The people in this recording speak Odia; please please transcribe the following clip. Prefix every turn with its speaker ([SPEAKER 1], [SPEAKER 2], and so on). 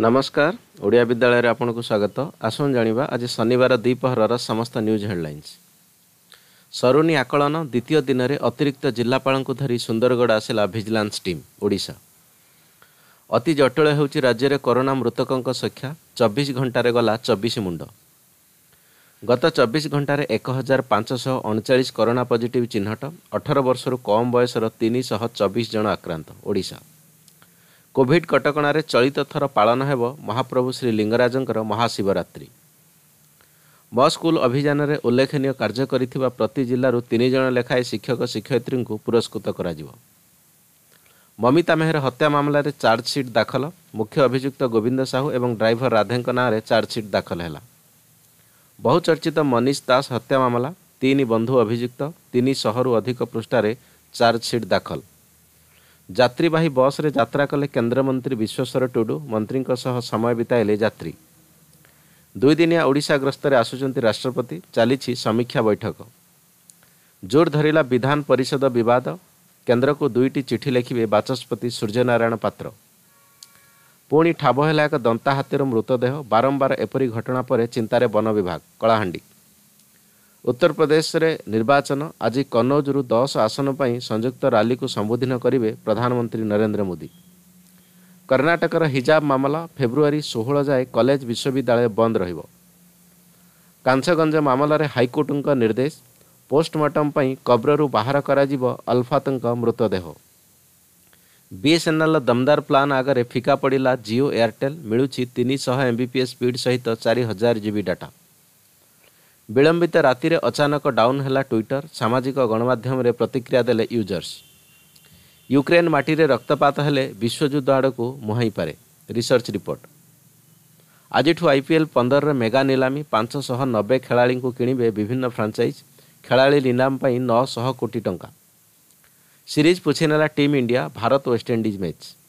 [SPEAKER 1] ନମସ୍କାର ଓଡ଼ିଆ ବିଦ୍ୟାଳୟରେ ଆପଣଙ୍କୁ ସ୍ୱାଗତ ଆସନ୍ତୁ ଜାଣିବା ଆଜି ଶନିବାର ଦ୍ୱିପହରର ସମସ୍ତ ନ୍ୟୁଜ୍ ହେଡ଼ଲାଇନ୍ସ ସରୁନି ଆକଳନ ଦ୍ୱିତୀୟ ଦିନରେ ଅତିରିକ୍ତ ଜିଲ୍ଲାପାଳଙ୍କୁ ଧରି ସୁନ୍ଦରଗଡ଼ ଆସିଲା ଭିଜିଲାନ୍ସ ଟିମ୍ ଓଡ଼ିଶା ଅତି ଜଟିଳ ହେଉଛି ରାଜ୍ୟରେ କରୋନା ମୃତକଙ୍କ ସଂଖ୍ୟା ଚବିଶ ଘଣ୍ଟାରେ ଗଲା ଚବିଶ ମୁଣ୍ଡ ଗତ ଚବିଶ ଘଣ୍ଟାରେ ଏକ ହଜାର ପାଞ୍ଚଶହ ଅଣଚାଳିଶ କରୋନା ପଜିଟିଭ୍ ଚିହ୍ନଟ ଅଠର ବର୍ଷରୁ କମ୍ ବୟସର ତିନିଶହ ଚବିଶ ଜଣ ଆକ୍ରାନ୍ତ ଓଡ଼ିଶା କୋଭିଡ୍ କଟକଣାରେ ଚଳିତ ଥର ପାଳନ ହେବ ମହାପ୍ରଭୁ ଶ୍ରୀ ଲିଙ୍ଗରାଜଙ୍କର ମହାଶିବରାତ୍ରି ସ୍କୁଲ୍ ଅଭିଯାନରେ ଉଲ୍ଲେଖନୀୟ କାର୍ଯ୍ୟ କରିଥିବା ପ୍ରତି ଜିଲ୍ଲାରୁ ତିନି ଜଣ ଲେଖାଏଁ ଶିକ୍ଷକ ଶିକ୍ଷୟିତ୍ରୀଙ୍କୁ ପୁରସ୍କୃତ କରାଯିବ ମମିତା ମେହେର ହତ୍ୟା ମାମଲାରେ ଚାର୍ଜସିଟ୍ ଦାଖଲ ମୁଖ୍ୟ ଅଭିଯୁକ୍ତ ଗୋବିନ୍ଦ ସାହୁ ଏବଂ ଡ୍ରାଇଭର ରାଧେଙ୍କ ନାଁରେ ଚାର୍ଜସିଟ୍ ଦାଖଲ ହେଲା ବହୁଚର୍ଚ୍ଚିତ ମନୀଷ ଦାସ ହତ୍ୟା ମାମଲା ତିନି ବନ୍ଧୁ ଅଭିଯୁକ୍ତ ତିନିଶହରୁ ଅଧିକ ପୃଷ୍ଠାରେ ଚାର୍ଜସିଟ୍ ଦାଖଲ ଯାତ୍ରୀବାହୀ ବସ୍ରେ ଯାତ୍ରା କଲେ କେନ୍ଦ୍ରମନ୍ତ୍ରୀ ବିଶ୍ୱେଶ୍ୱର ଟୁଡ଼ୁ ମନ୍ତ୍ରୀଙ୍କ ସହ ସମୟ ବିତାଇଲେ ଯାତ୍ରୀ ଦୁଇଦିନିଆ ଓଡ଼ିଶା ଗ୍ରସ୍ତରେ ଆସୁଛନ୍ତି ରାଷ୍ଟ୍ରପତି ଚାଲିଛି ସମୀକ୍ଷା ବୈଠକ ଜୋର ଧରିଲା ବିଧାନ ପରିଷଦ ବିବାଦ କେନ୍ଦ୍ରକୁ ଦୁଇଟି ଚିଠି ଲେଖିବେ ବାଚସ୍ପତି ସୂର୍ଯ୍ୟନାରାୟଣ ପାତ୍ର ପୁଣି ଠାବ ହେଲା ଏକ ଦନ୍ତା ହାତୀର ମୃତଦେହ ବାରମ୍ବାର ଏପରି ଘଟଣା ପରେ ଚିନ୍ତାରେ ବନ ବିଭାଗ କଳାହାଣ୍ଡି ଉତ୍ତରପ୍ରଦେଶରେ ନିର୍ବାଚନ ଆଜି କନୌଜରୁ ଦଶ ଆସନ ପାଇଁ ସଂଯୁକ୍ତ ରାଲିକୁ ସମ୍ବୋଧନ କରିବେ ପ୍ରଧାନମନ୍ତ୍ରୀ ନରେନ୍ଦ୍ର ମୋଦି କର୍ଣ୍ଣାଟକର ହିଜାବ ମାମଲା ଫେବୃଆରୀ ଷୋହଳ ଯାଏ କଲେଜ ବିଶ୍ୱବିଦ୍ୟାଳୟ ବନ୍ଦ ରହିବ କାଂସଗଞ୍ଜ ମାମଲାରେ ହାଇକୋର୍ଟଙ୍କ ନିର୍ଦ୍ଦେଶ ପୋଷ୍ଟମର୍ଟମ୍ ପାଇଁ କବ୍ରରୁ ବାହାର କରାଯିବ ଅଲଫାତଙ୍କ ମୃତଦେହ ବିଏସ୍ଏନ୍ଏଲ୍ ଦମଦାର ପ୍ଲାନ୍ ଆଗରେ ଫିକା ପଡ଼ିଲା ଜିଓ ଏୟାରଟେଲ୍ ମିଳୁଛି ତିନିଶହ ଏମ୍ବିପିଏସ୍ ସ୍ପିଡ଼୍ ସହିତ ଚାରି ହଜାର ଜିବି ଡାଟା विलम्बित रातिर अचानक डाउन डाउ ट्विटर सामाजिक गणमाम प्रतिक्रिया देले युजर्स युक्रेन माटी रक्तपात हो विश्वजुद्ध आड्कु मुहै पारे रिसर्च रिपोर्ट आजठु आइपिएल पन्ध्र र मेगाी पाँच सह ने खेलाडी कि विभिन्न फ्रान्चाइज खेलाडी निनामै नौश को टा सिरिज पोछिनलाम् India Bharat West Indies match